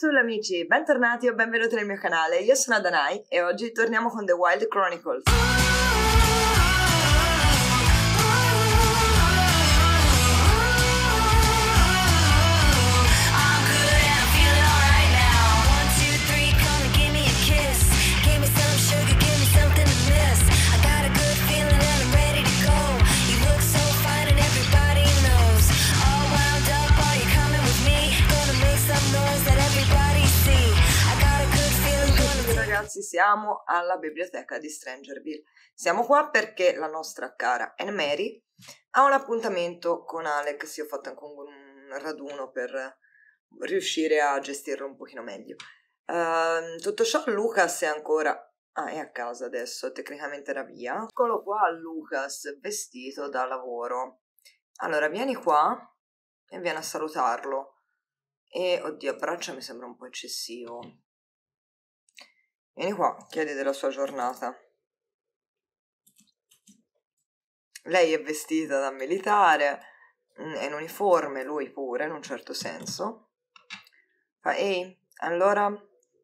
Capsule amici, bentornati o benvenuti nel mio canale, io sono Danai e oggi torniamo con The Wild Chronicles. ragazzi, siamo alla biblioteca di Strangerville. Siamo qua perché la nostra cara Anne Mary ha un appuntamento con Alex. Io ho fatto anche un raduno per riuscire a gestirlo un pochino meglio. Uh, tutto ciò Lucas è ancora... Ah, è a casa adesso, tecnicamente era via. Eccolo qua Lucas, vestito da lavoro. Allora, vieni qua e vieni a salutarlo. E, oddio, abbraccia mi sembra un po' eccessivo. Vieni qua, chiedi della sua giornata. Lei è vestita da militare, mm, è in uniforme, lui pure, in un certo senso. Fa, ehi, allora,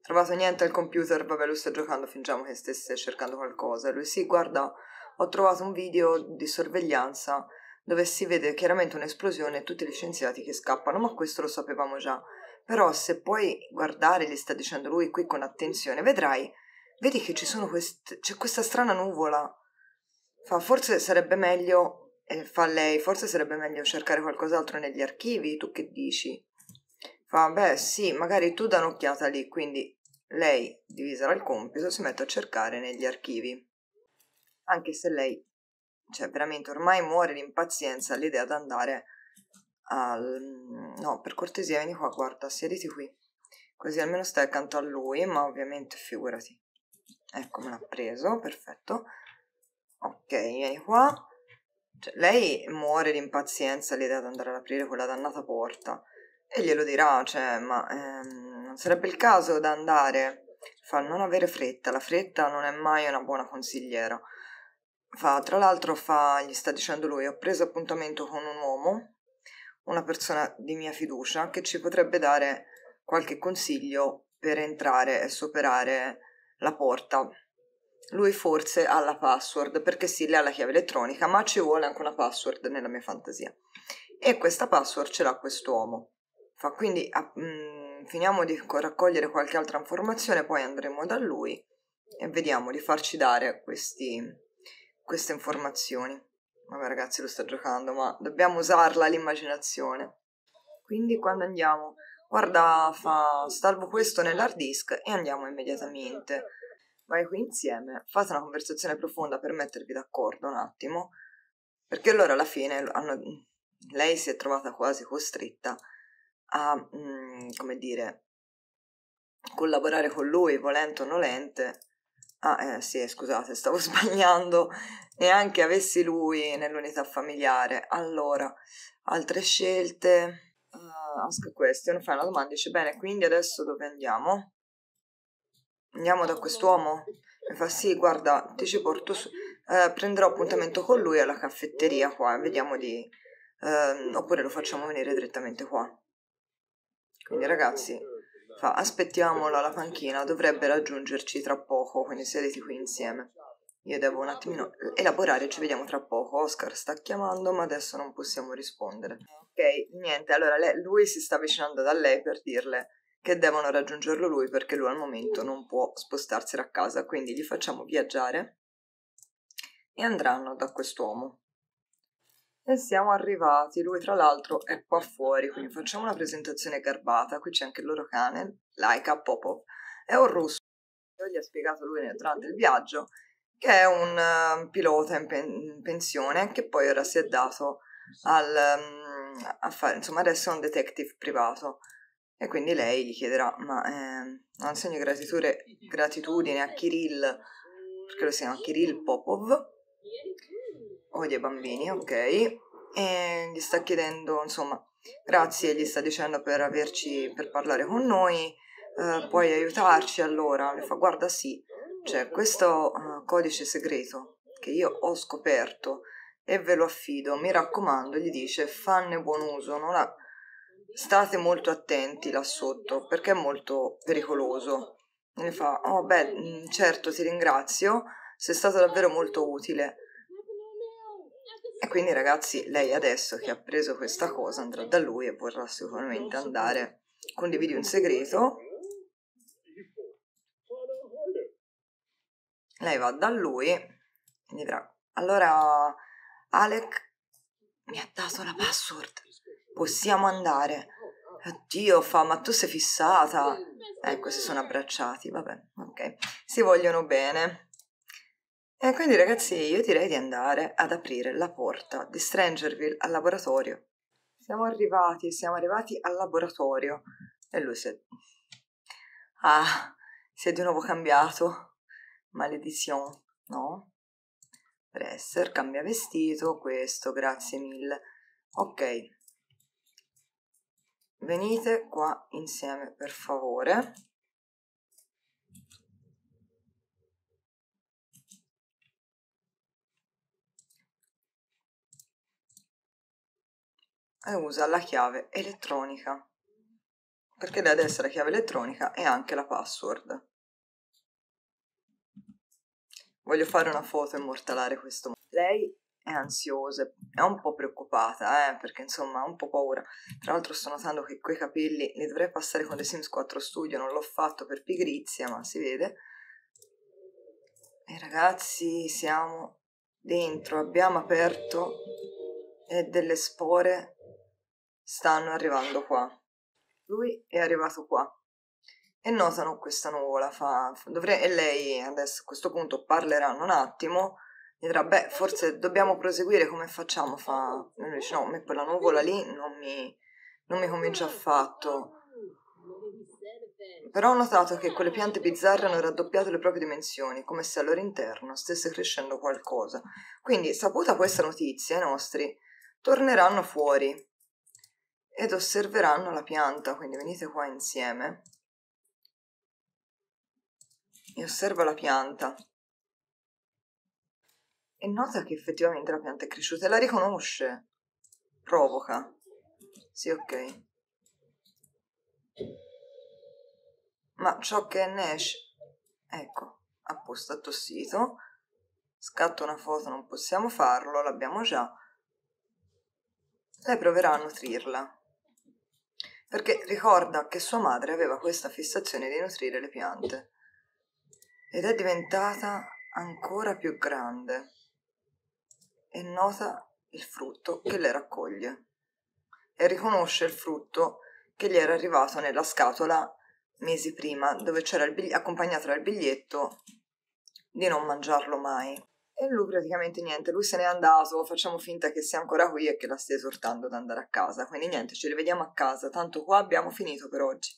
trovato niente al computer? Vabbè, lui sta giocando, fingiamo che stesse cercando qualcosa. Lui, sì, guarda, ho trovato un video di sorveglianza dove si vede chiaramente un'esplosione e tutti gli scienziati che scappano, ma questo lo sapevamo già. Però se puoi guardare, gli sta dicendo lui qui con attenzione, vedrai, vedi che quest- c'è questa strana nuvola. Fa, forse sarebbe meglio, eh, fa lei, forse sarebbe meglio cercare qualcos'altro negli archivi, tu che dici? Fa, beh sì, magari tu dà un'occhiata lì, quindi lei, divisa dal compito, si mette a cercare negli archivi. Anche se lei, cioè veramente ormai muore di all'idea di andare al... no, per cortesia vieni qua, guarda, siediti qui. Così almeno stai accanto a lui, ma ovviamente figurati. Ecco, me l'ha preso, perfetto. Ok, vieni qua. Cioè, lei muore di impazienza l'idea di andare ad aprire quella dannata porta. E glielo dirà, cioè, ma ehm, non sarebbe il caso da andare? Fa, non avere fretta, la fretta non è mai una buona consigliera. Fa, tra l'altro fa, gli sta dicendo lui, ho preso appuntamento con un uomo una persona di mia fiducia che ci potrebbe dare qualche consiglio per entrare e superare la porta. Lui forse ha la password perché sì, le ha la chiave elettronica, ma ci vuole anche una password nella mia fantasia. E questa password ce l'ha quest'uomo. Fa quindi a, mh, mm, finiamo di raccogliere qualche altra informazione, poi andremo da lui e vediamo di farci dare questi, queste informazioni vabbè ragazzi lo sto giocando, ma dobbiamo usarla l'immaginazione. Quindi quando andiamo, guarda, fa, salvo questo nell'hard disk e andiamo immediatamente. Vai qui insieme, fate una conversazione profonda per mettervi d'accordo un attimo, perché allora alla fine hanno, lei si è trovata quasi costretta a, mh, mm, come dire, collaborare con lui, volente o nolente, Ah, eh, sì, scusate, stavo sbagliando. Neanche avessi lui nell'unità familiare. Allora, altre scelte. Uh, ask question, fai una domanda, dice bene, quindi adesso dove andiamo? Andiamo da quest'uomo? Mi fa sì, guarda, ti ci porto su. Uh, prenderò appuntamento con lui alla caffetteria qua, vediamo di... Uh, oppure lo facciamo venire direttamente qua. Quindi ragazzi, Fa, aspettiamola alla panchina, dovrebbe raggiungerci tra poco, quindi sediti qui insieme. Io devo un attimino elaborare, ci vediamo tra poco. Oscar sta chiamando, ma adesso non possiamo rispondere. Ok, niente, allora lei, lui si sta avvicinando da lei per dirle che devono raggiungerlo lui perché lui al momento non può spostarsi da casa, quindi li facciamo viaggiare e andranno da quest'uomo. E siamo arrivati, lui tra l'altro è qua fuori, quindi facciamo una presentazione garbata, qui c'è anche il loro cane, Laika Popov, è un russo, Io gli ha spiegato lui durante il viaggio, che è un uh, pilota in, pen- in, pensione che poi ora si è dato al, um, a fare, insomma adesso è un detective privato. E quindi lei gli chiederà, ma eh, non segno gratitudine a Kirill, perché lo si chiama Kirill Popov, o dei bambini, ok? E gli sta chiedendo, insomma, grazie, gli sta dicendo per averci, per parlare con noi, eh, puoi aiutarci allora? Le fa, guarda sì, c'è questo uh, codice segreto che io ho scoperto e ve lo affido, mi raccomando, gli dice, fanne buon uso, non la... state molto attenti là sotto perché è molto pericoloso. E fa, oh beh, mm, certo, ti ringrazio, sei stato davvero molto utile. E quindi ragazzi, lei adesso che ha preso questa cosa andrà da lui e vorrà sicuramente andare. Condividi un segreto. Lei va da lui e dirà, allora Alec mi ha dato la password, possiamo andare. Oddio, fa, ma tu sei fissata. Ecco, eh, si sono abbracciati, vabbè, ok. Si vogliono bene. E eh, quindi ragazzi io direi di andare ad aprire la porta di Strangerville al laboratorio. Siamo arrivati, siamo arrivati al laboratorio e lui si è... Ah, si è di nuovo cambiato. Maledizione, no? Presser cambia vestito, questo, grazie mille. Ok. Venite qua insieme per favore. e usa la chiave elettronica, perché deve essere la chiave elettronica e anche la password. Voglio fare una foto e immortalare questo. Lei è ansiosa, è un po' preoccupata, eh, perché insomma ha un po' paura. Tra l'altro sto notando che quei capelli li dovrei passare con The Sims 4 Studio, non l'ho fatto per pigrizia, ma si vede. E ragazzi, siamo dentro, abbiamo aperto e delle spore stanno arrivando qua. Lui è arrivato qua. E notano questa nuvola. Fa, dovrei, e lei adesso a questo punto parlerà un attimo. E dirà, beh, forse dobbiamo proseguire come facciamo? Fa, e lui dice, no, me quella nuvola lì non mi, non mi convince affatto. Però ho notato che quelle piante bizzarre hanno raddoppiato le proprie dimensioni, come se al loro interno stesse crescendo qualcosa. Quindi, saputa questa notizia, i nostri torneranno fuori ed osserveranno la pianta, quindi venite qua insieme e osserva la pianta e nota che effettivamente la pianta è cresciuta e la riconosce, provoca, sì ok. Ma ciò che ne esce, ecco, apposta appostato scatto una foto, non possiamo farlo, l'abbiamo già, lei proverà a nutrirla perché ricorda che sua madre aveva questa fissazione di nutrire le piante ed è diventata ancora più grande e nota il frutto che le raccoglie e riconosce il frutto che gli era arrivato nella scatola mesi prima dove c'era il bigli- accompagnato dal biglietto di non mangiarlo mai e lui praticamente niente, lui se n'è andato, facciamo finta che sia ancora qui e che la stia esortando ad andare a casa, quindi niente, ci rivediamo a casa, tanto qua abbiamo finito per oggi.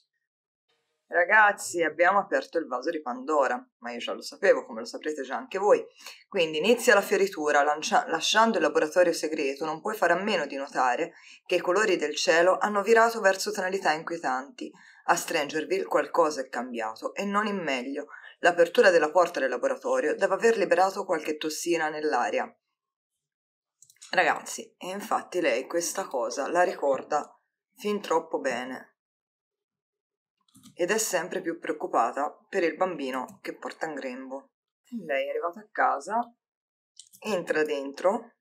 Ragazzi, abbiamo aperto il vaso di Pandora, ma io già lo sapevo, come lo saprete già anche voi. Quindi inizia la fioritura, lancia- lasciando il laboratorio segreto, non puoi fare a meno di notare che i colori del cielo hanno virato verso tonalità inquietanti. A Strangerville qualcosa è cambiato, e non in meglio. L'apertura della porta del laboratorio deve aver liberato qualche tossina nell'aria. Ragazzi, e infatti lei questa cosa la ricorda fin troppo bene. Ed è sempre più preoccupata per il bambino che porta in grembo. Lei è arrivata a casa, entra dentro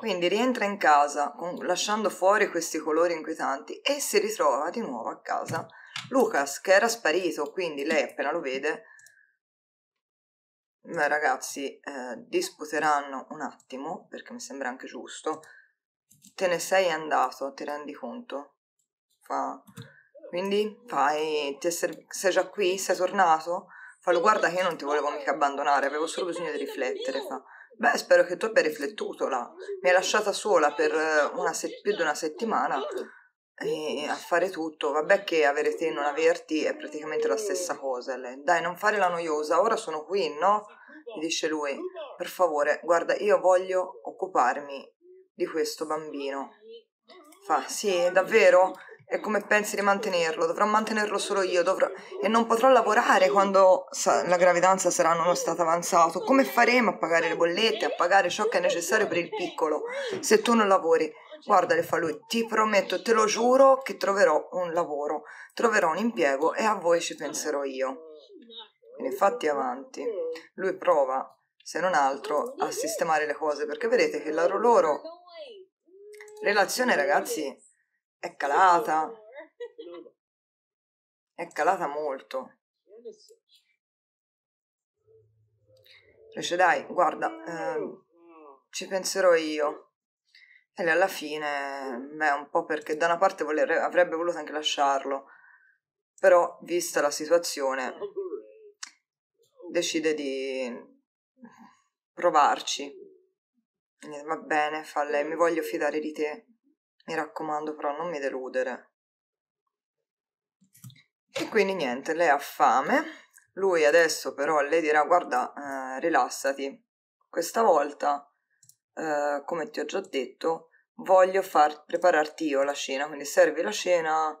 Quindi rientra in casa con, lasciando fuori questi colori inquietanti e si ritrova di nuovo a casa Lucas che era sparito, quindi lei appena lo vede, ma ragazzi eh, disputeranno un attimo, perché mi sembra anche giusto, te ne sei andato, ti rendi conto? Fa... Quindi fai, ser... sei già qui, sei tornato? Fallo, guarda che io non ti volevo mica abbandonare, avevo solo bisogno di riflettere, fa... Beh, spero che tu abbia riflettuto là. Mi hai lasciata sola per eh, se- più di una settimana a fare tutto. Vabbè che avere te e non averti è praticamente la stessa cosa. Lei. Dai, non fare la noiosa, ora sono qui, no? Mi dice lui. Per favore, guarda, io voglio occuparmi di questo bambino. Fa, sì, davvero? E come pensi di mantenerlo? Dovrò mantenerlo solo io dovrò... e non potrò lavorare quando la gravidanza sarà in uno stato avanzato. Come faremo a pagare le bollette, a pagare ciò che è necessario per il piccolo se tu non lavori? Guarda, le fa lui, ti prometto, te lo giuro che troverò un lavoro, troverò un impiego e a voi ci penserò io. Quindi fatti avanti. Lui prova, se non altro, a sistemare le cose perché vedete che la loro relazione, ragazzi, è calata. È calata molto. Invece dai, guarda, eh, ci penserò io. E alla fine, beh, un po' perché da una parte voler, avrebbe voluto anche lasciarlo, però vista la situazione decide di provarci. Va bene, fa lei, mi voglio fidare di te. Mi raccomando però non mi deludere. E quindi niente, lei ha fame. Lui adesso però le dirà guarda, eh, rilassati. Questa volta, eh, come ti ho già detto, voglio far prepararti io la cena, quindi servi la cena,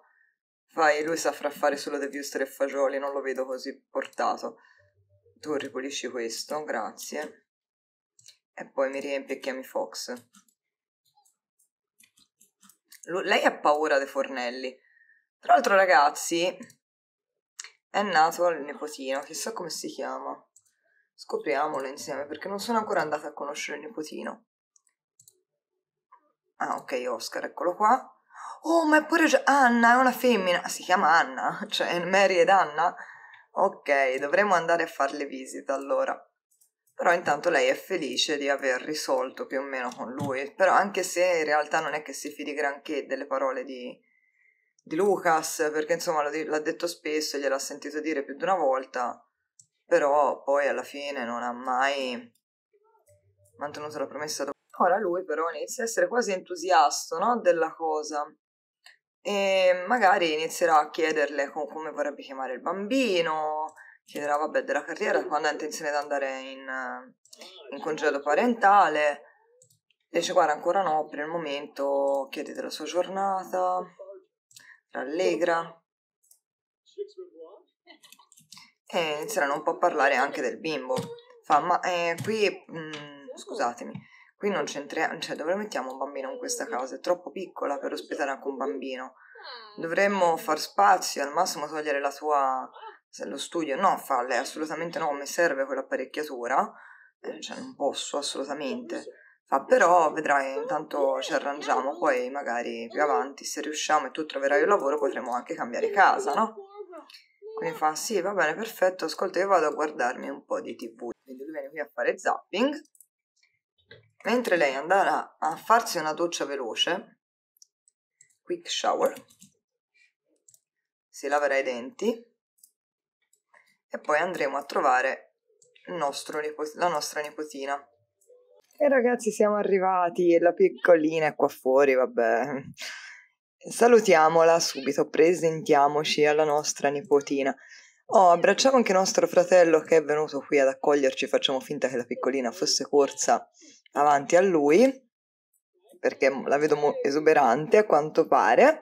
fai, lui saprà fare solo dei wuster e fagioli, non lo vedo così portato. Tu ripulisci questo, grazie. E poi mi riempi e chiami Fox lei ha paura dei fornelli. Tra l'altro, ragazzi, è nato il nipotino, chissà come si chiama. Scopriamolo insieme perché non sono ancora andata a conoscere il nipotino. Ah, ok, Oscar, eccolo qua. Oh, ma è pure Anna, è una femmina. Si chiama Anna, cioè Mary ed Anna. Ok, dovremmo andare a farle visita allora. Però intanto lei è felice di aver risolto più o meno con lui, però anche se in realtà non è che si fidi granché delle parole di, di Lucas, perché insomma di- l'ha detto spesso, gliel'ha sentito dire più di una volta, però poi alla fine non ha mai mantenuto la promessa. Do- Ora lui però inizia a essere quasi entusiasta no? della cosa e magari inizierà a chiederle com- come vorrebbe chiamare il bambino, chiederà vabbè, della carriera, quando ha intenzione di andare in, eh, in congedo parentale. E dice guarda ancora no, per il momento chiede della sua giornata, rallegra. E inizieranno un po' a parlare anche del bimbo. Fa ma eh, qui, mh, mm, scusatemi, qui non c'entriamo, cioè dove mettiamo un bambino in questa casa? È troppo piccola per ospitare anche un bambino. Ah. Dovremmo far spazio, al massimo togliere la tua lo studio, no, falle, assolutamente no, mi serve quell'apparecchiatura, eh, cioè non posso assolutamente. Fa però, vedrai, intanto ci arrangiamo, poi magari più avanti, se riusciamo e tu troverai un lavoro, potremo anche cambiare casa, no? Quindi fa, sì, va bene, perfetto, ascolta, io vado a guardarmi un po' di tv. Quindi lui viene qui a fare zapping, mentre lei andrà a farsi una doccia veloce, quick shower, si laverà i denti, e poi andremo a trovare nipo- la nostra nipotina. E ragazzi siamo arrivati, la piccolina è qua fuori, vabbè. Salutiamola subito, presentiamoci alla nostra nipotina. Oh, abbracciamo anche nostro fratello che è venuto qui ad accoglierci, facciamo finta che la piccolina fosse corsa avanti a lui, perché la vedo mo- esuberante a quanto pare.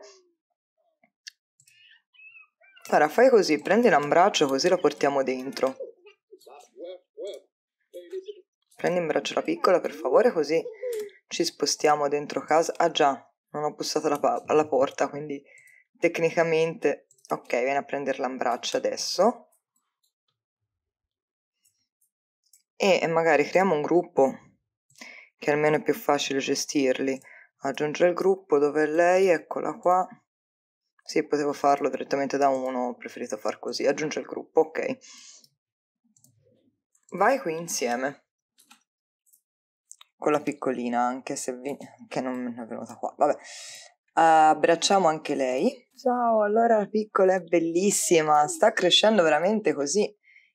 Sara, fai così, prendi l'ambraccio così la portiamo dentro. Prendi in braccio la piccola, per favore, così ci spostiamo dentro casa. Ah già, non ho bussato la alla porta, quindi tecnicamente... Ok, vieni a prendere l'ambraccio adesso. E magari creiamo un gruppo, che almeno è più facile gestirli. Aggiungere il gruppo dove lei, eccola qua. Sì, potevo farlo direttamente da uno, ho preferito far così. Aggiunge il gruppo, ok. Vai qui insieme. Con la piccolina, anche se vi... che non è venuta qua. Vabbè. Abbracciamo anche lei. Ciao, allora la piccola è bellissima, sta crescendo veramente così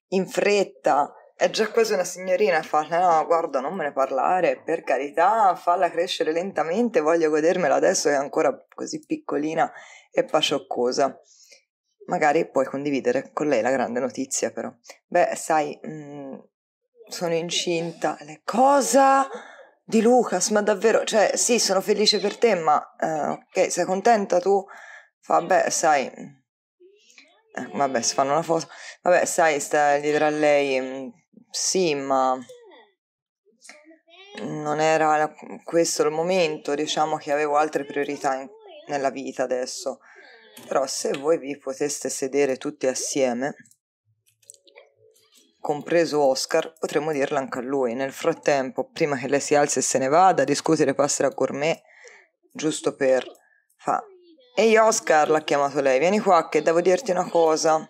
in fretta è già quasi una signorina a farle no guarda non me ne parlare per carità falla crescere lentamente voglio godermela adesso che è ancora così piccolina e pacioccosa magari puoi condividere con lei la grande notizia però beh sai mh, mm, sono incinta le cosa di Lucas ma davvero cioè sì sono felice per te ma eh, ok sei contenta tu fa beh sai mm, eh, vabbè si fanno una foto vabbè sai sta lì tra lei mh, mm, sì, ma non era questo il momento, diciamo che avevo altre priorità in, nella vita adesso. Però se voi vi poteste sedere tutti assieme, compreso Oscar, potremmo dirla anche a lui. Nel frattempo, prima che lei si alzi e se ne vada, discutere passerà con me, giusto per... fa... Ehi Oscar, l'ha chiamato lei, vieni qua che devo dirti una cosa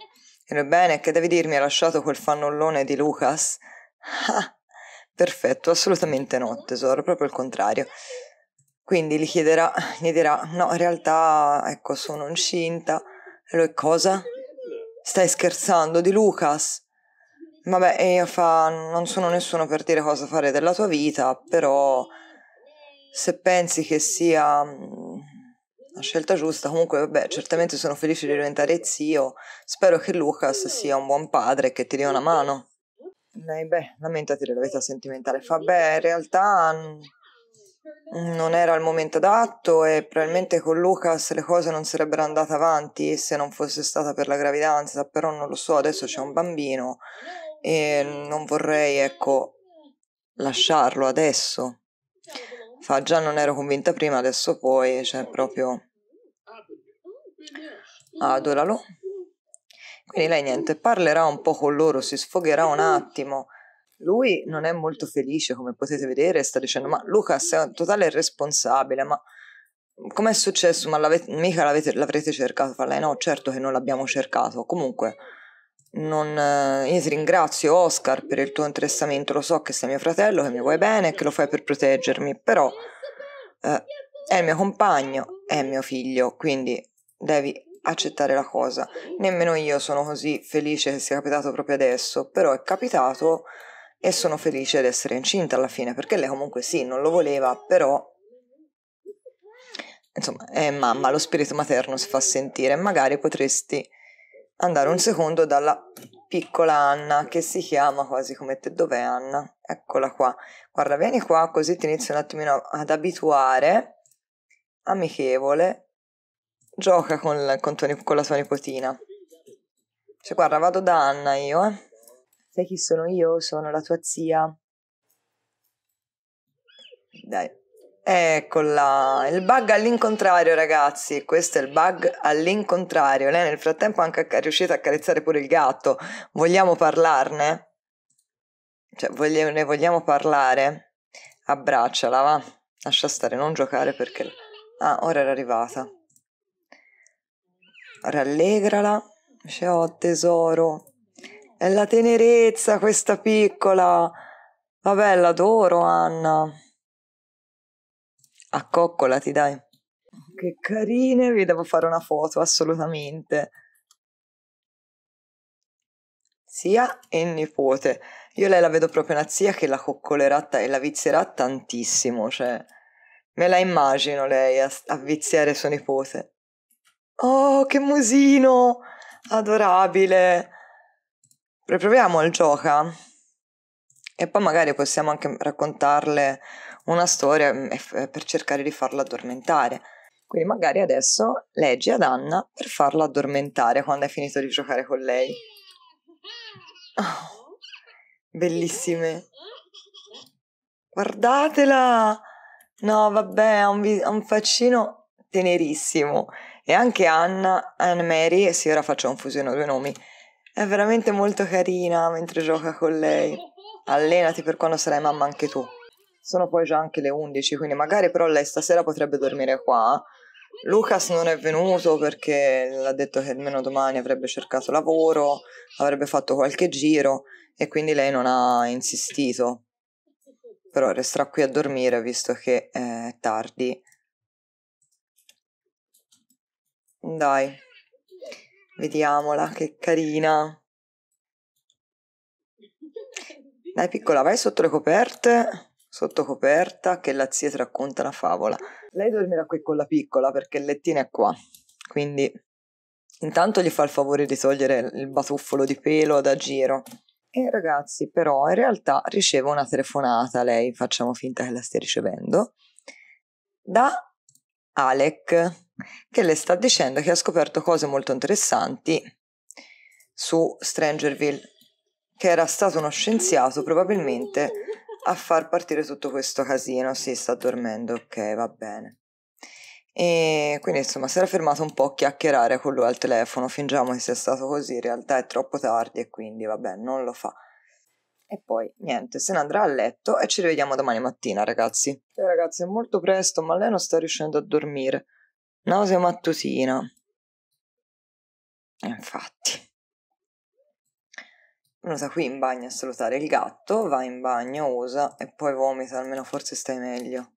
bene che devi dirmi ha lasciato quel fannullone di Lucas? Ah, perfetto, assolutamente no, tesoro, proprio il contrario. Quindi gli chiederà, gli dirà, no, in realtà, ecco, sono incinta. E lui, cosa? Stai scherzando di Lucas? Vabbè, e io fa, non sono nessuno per dire cosa fare della tua vita, però se pensi che sia la scelta giusta. Comunque, vabbè, certamente sono felice di diventare zio. Spero che Lucas mm. sia un buon padre e che ti dia una mano. Lei, beh, lamentati della vita sentimentale. Fa, beh, in realtà non era il momento adatto e probabilmente con Lucas le cose non sarebbero andate avanti se non fosse stata per la gravidanza, però non lo so, adesso c'è un bambino e non vorrei, ecco, lasciarlo adesso fa già non ero convinta prima, adesso poi, cioè proprio adoralo. Quindi lei niente, parlerà un po' con loro, si sfogherà un attimo. Lui non è molto felice, come potete vedere, sta dicendo, ma Lucas è un totale irresponsabile, ma com'è successo? Ma l'avete, mica l'avrete cercato? Fa lei, no, certo che non l'abbiamo cercato. Comunque, non, eh, io ti ringrazio Oscar per il tuo interessamento, lo so che sei mio fratello, che mi vuoi bene e che lo fai per proteggermi, però eh, è il mio compagno, è mio figlio, quindi devi accettare la cosa. Nemmeno io sono così felice che sia capitato proprio adesso, però è capitato e sono felice di essere incinta alla fine, perché lei comunque sì, non lo voleva, però insomma è mamma, lo spirito materno si fa sentire, magari potresti andare un secondo dalla piccola Anna che si chiama quasi come te dov'è Anna? Eccola qua. Guarda, vieni qua così ti inizio un attimino ad abituare. Amichevole. Gioca con, con, con la sua nipotina. Cioè, guarda, vado da Anna io, eh. Sai chi sono io? Sono la tua zia. Dai, Eccola, il bug all'incontrario ragazzi, questo è il bug all'incontrario, lei nel frattempo anche è riuscita a carezzare pure il gatto, vogliamo parlarne? Cioè voglio, ne vogliamo parlare? Abbracciala va, lascia stare, non giocare perché... Ah, ora era arrivata. Rallegrala, dice oh tesoro, è la tenerezza questa piccola, vabbè l'adoro Anna. Accoccolati, dai. Che carine, vi devo fare una foto, assolutamente. Zia e nipote. Io lei la vedo proprio una zia che la coccolerà t- e la vizierà tantissimo, cioè... Me la immagino lei a, a viziare suo nipote. Oh, che musino! Adorabile! proviamo il gioca? Eh. E poi magari possiamo anche raccontarle una storia mm, eh, per cercare di farla addormentare. Quindi magari adesso leggi ad Anna per farla addormentare quando hai finito di giocare con lei. Oh, bellissime. Guardatela! No, vabbè, ha un, vi- un, faccino tenerissimo. E anche Anna, Anna Mary, e sì, ora faccio un confusione due nomi, è veramente molto carina mentre gioca con lei. Allenati per quando sarai mamma anche tu sono poi già anche le 11, quindi magari però lei stasera potrebbe dormire qua. Lucas non è venuto perché l'ha detto che almeno domani avrebbe cercato lavoro, avrebbe fatto qualche giro e quindi lei non ha insistito. Però resterà qui a dormire visto che è tardi. Dai, vediamola, che carina. Dai piccola, vai sotto le coperte sotto coperta che la zia ti racconta una favola. Lei dormirà qui con la piccola perché il lettino è qua, quindi intanto gli fa il favore di togliere il batuffolo di pelo da giro. E ragazzi, però in realtà riceve una telefonata, lei facciamo finta che la stia ricevendo, da Alec che le sta dicendo che ha scoperto cose molto interessanti su Strangerville, che era stato uno scienziato probabilmente a far partire tutto questo casino. Sì, sta dormendo, ok, va bene. E quindi insomma si era fermato un po' a chiacchierare con lui al telefono, fingiamo che sia stato così, in realtà è troppo tardi e quindi vabbè non lo fa. E poi niente, se ne andrà a letto e ci rivediamo domani mattina ragazzi. Eh, ragazzi è molto presto ma lei non sta riuscendo a dormire. Nausea mattutina. Infatti. Venuta qui in bagno a salutare il gatto, va in bagno, usa e poi vomita, almeno forse stai meglio.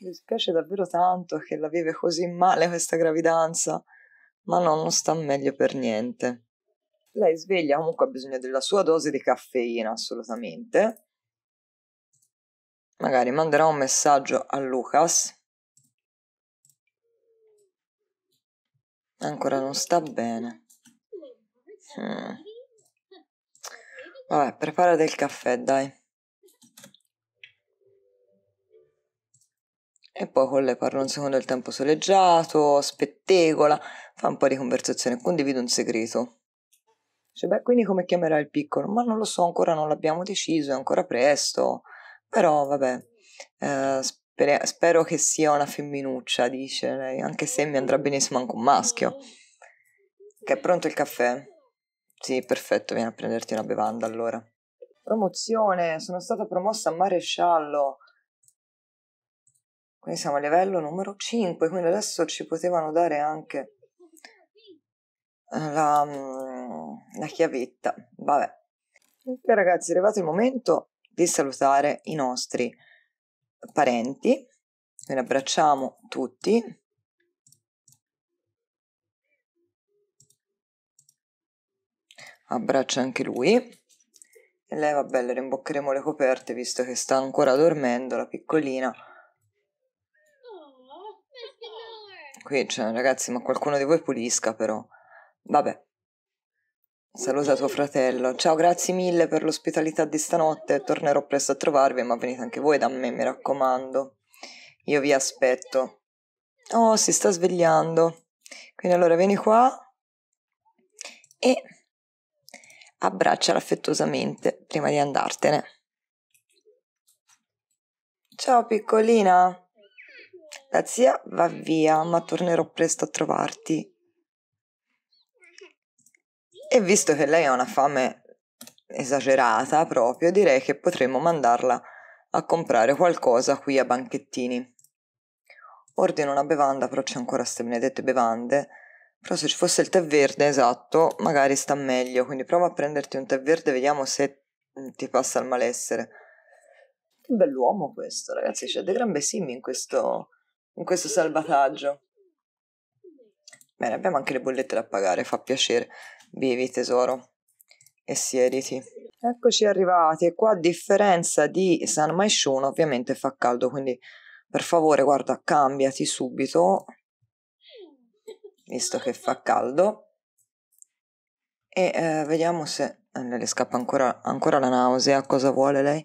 Mi dispiace davvero tanto che la vive così male questa gravidanza, ma no, non sta meglio per niente. Lei sveglia, comunque ha bisogno della sua dose di caffeina, assolutamente. Magari manderà un messaggio a Lucas. Ancora non sta bene. Hmm. Vabbè, prepara del caffè, dai. E poi con lei parlo un secondo del tempo soleggiato, spettegola, fa un po' di conversazione, condivido un segreto. Dice, beh, quindi come chiamerà il piccolo? Ma non lo so, ancora non l'abbiamo deciso, è ancora presto. Però, vabbè, eh, spero, spero che sia una femminuccia, dice lei, anche se mi andrà benissimo anche un maschio. Che è pronto il caffè? Sì, perfetto, vieni a prenderti una bevanda allora. Promozione, sono stata promossa a maresciallo. Quindi siamo a livello numero 5, quindi adesso ci potevano dare anche eh, la, mm, la chiavetta. Vabbè. Ok ragazzi, è arrivato il momento di salutare i nostri parenti. Quindi abbracciamo tutti abbraccia anche lui. E lei, vabbè, le rimboccheremo le coperte visto che sta ancora dormendo la piccolina. Qui, cioè, ragazzi, ma qualcuno di voi pulisca però. Vabbè. Saluta tuo fratello. Ciao, grazie mille per l'ospitalità di stanotte. Tornerò presto a trovarvi, ma venite anche voi da me, mi raccomando. Io vi aspetto. Oh, si sta svegliando. Quindi allora vieni qua. E abbracciala affettuosamente prima di andartene. Ciao piccolina. La zia va via, ma tornerò presto a trovarti. E visto che lei ha una fame esagerata proprio, direi che potremmo mandarla a comprare qualcosa qui a Banchettini. Ordino una bevanda, però c'è ancora queste benedette bevande però se ci fosse il tè verde, esatto, magari sta meglio. Quindi prova a prenderti un tè verde, vediamo se mm, ti passa il malessere. Che bell'uomo questo, ragazzi, c'è dei gran bessimmi in questo, in questo salvataggio. Bene, abbiamo anche le bollette da pagare, fa piacere. Bevi tesoro e siediti. Eccoci arrivati, qua a differenza di San Maishun ovviamente fa caldo, quindi per favore guarda cambiati subito visto che fa caldo e eh, vediamo se eh, le scappa ancora, ancora la nausea, cosa vuole lei?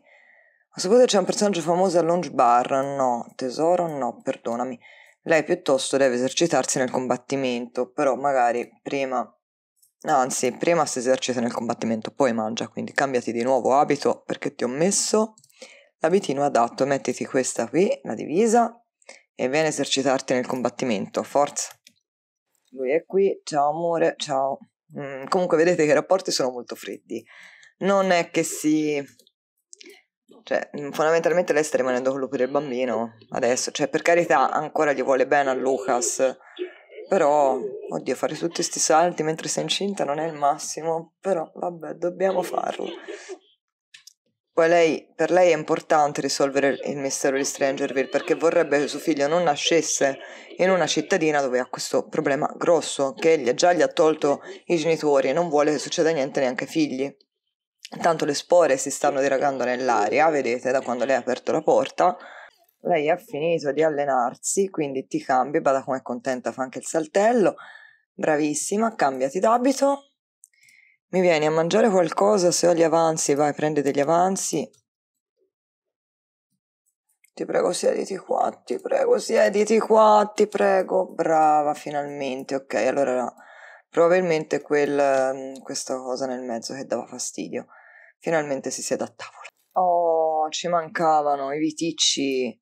ma suppose c'è un personaggio famoso al lounge bar, no, tesoro, no, perdonami. Lei piuttosto deve esercitarsi nel combattimento, però magari prima... Anzi, prima si esercita nel combattimento, poi mangia, quindi cambiati di nuovo abito perché ti ho messo l'abitino adatto, mettiti questa qui, la divisa, e vieni a esercitarti nel combattimento, forza lui è qui, ciao amore, ciao. Mm, comunque vedete che i rapporti sono molto freddi. Non è che si... Cioè, mm, fondamentalmente lei sta rimanendo con lui per il bambino adesso. Cioè, per carità, ancora gli vuole bene a Lucas. Però, oddio, fare tutti questi salti mentre sei incinta non è il massimo. Però, vabbè, dobbiamo farlo. Poi lei, per lei è importante risolvere il mistero di Strangerville perché vorrebbe che suo figlio non nascesse in una cittadina dove ha questo problema grosso che gli, già gli ha tolto i genitori e non vuole che succeda niente neanche ai figli. Intanto le spore si stanno diragando nell'aria, vedete da quando lei ha aperto la porta. Lei ha finito di allenarsi, quindi ti cambi, bada come è contenta, fa anche il saltello. Bravissima, cambiati d'abito, mi vieni a mangiare qualcosa, se ho gli avanzi vai, prendi degli avanzi. Ti prego siediti qua, ti prego siediti qua, ti prego. Brava, finalmente. Ok, allora no. probabilmente quel, mm, questa cosa nel mezzo che dava fastidio. Finalmente si siede a tavola. Oh, ci mancavano i viticci.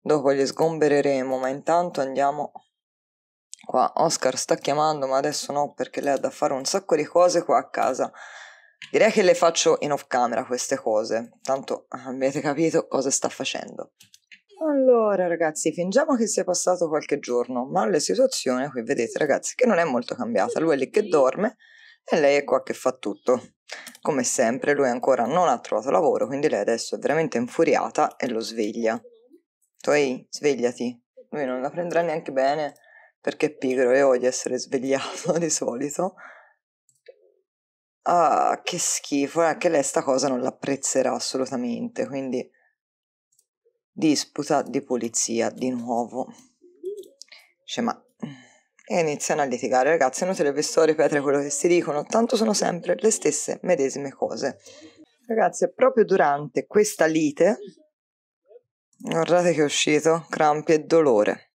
Dopo li sgombereremo, ma intanto andiamo Qua Oscar sta chiamando, ma adesso no perché lei ha da fare un sacco di cose qua a casa. Direi che le faccio in off camera queste cose, tanto avete capito cosa sta facendo. Allora ragazzi, fingiamo che sia passato qualche giorno, ma la situazione qui vedete ragazzi che non è molto cambiata. Lui è lì che dorme e lei è qua che fa tutto. Come sempre lui ancora non ha trovato lavoro, quindi lei adesso è veramente infuriata e lo sveglia. Toi, svegliati. Lui non la prenderà neanche bene perché è pigro e odia essere svegliato di solito. Ah, che schifo, eh, anche lei sta cosa non l'apprezzerà assolutamente, quindi disputa di polizia di nuovo. Dice, ma... Mm, e iniziano a litigare, ragazzi, non inutile le sto a ripetere quello che si dicono, tanto sono sempre le stesse medesime cose. Ragazzi, è proprio durante questa lite, guardate che è uscito, crampi e dolore.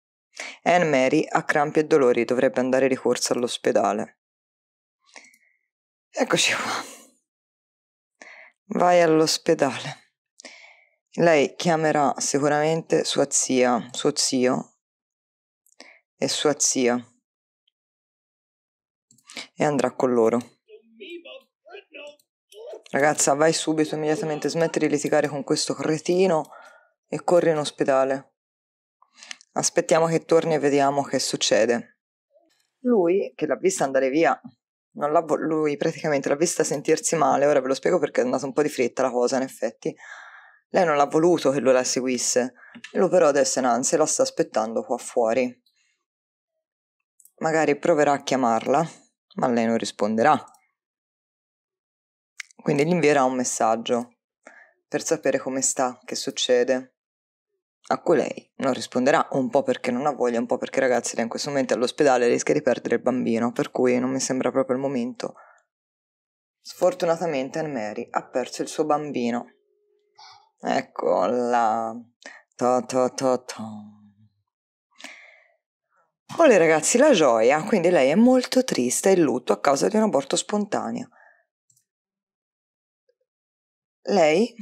Anne Mary ha crampi e dolori dovrebbe andare ricorso all'ospedale. Eccoci qua. Vai all'ospedale. Lei chiamerà sicuramente sua zia, suo zio e sua zia e andrà con loro. Ragazza, vai subito, immediatamente, smetti di litigare con questo cretino e corri in ospedale. Aspettiamo che torni e vediamo che succede. Lui, che l'ha vista andare via, non l'ha vo- lui praticamente l'ha vista sentirsi male, ora ve lo spiego perché è andata un po' di fretta la cosa in effetti. Lei non l'ha voluto che lui la seguisse, lui però adesso innanzi la sta aspettando qua fuori. Magari proverà a chiamarla, ma lei non risponderà. Quindi gli invierà un messaggio per sapere come sta, che succede, a cui lei non risponderà un po' perché non ha voglia, un po' perché ragazzi lei in questo momento è all'ospedale e rischia di perdere il bambino, per cui non mi sembra proprio il momento. Sfortunatamente Anne-Mary ha perso il suo bambino. Eccola. Ta ta ta ta. Vuole ragazzi la gioia, quindi lei è molto triste e in lutto a causa di un aborto spontaneo. Lei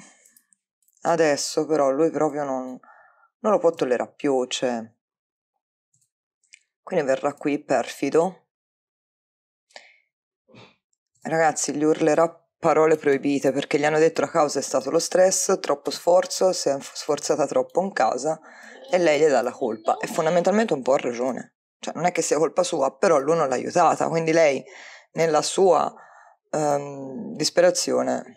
adesso però lui proprio non, non lo può tollerare più, cioè... Quindi verrà qui perfido. Ragazzi, gli urlerà parole proibite perché gli hanno detto la causa è stato lo stress, troppo sforzo, si è sforzata troppo in casa e lei gli dà la colpa. E fondamentalmente un po' ha ragione. Cioè, non è che sia colpa sua, però lui non l'ha aiutata, quindi lei nella sua um, disperazione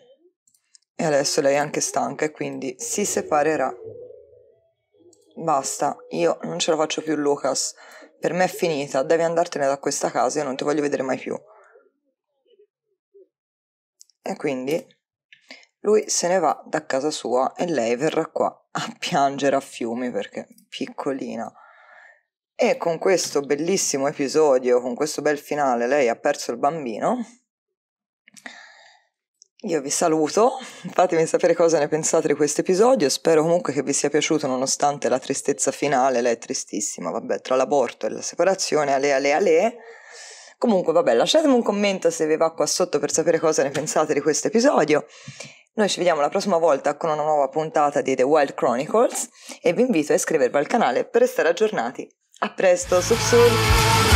e adesso lei è anche stanca e quindi si separerà. Basta, io non ce la faccio più, Lucas. Per me è finita, devi andartene da questa casa, io non ti voglio vedere mai più. E quindi lui se ne va da casa sua e lei verrà qua a piangere a fiumi perché è piccolina. E con questo bellissimo episodio, con questo bel finale, lei ha perso il bambino. Io vi saluto, fatemi sapere cosa ne pensate di questo episodio, spero comunque che vi sia piaciuto nonostante la tristezza finale, lei è tristissima, vabbè, tra l'aborto e la separazione, ale ale ale. Comunque vabbè, lasciatemi un commento se vi va qua sotto per sapere cosa ne pensate di questo episodio. Noi ci vediamo la prossima volta con una nuova puntata di The Wild Chronicles e vi invito a iscrivervi al canale per restare aggiornati. A presto, sub sub!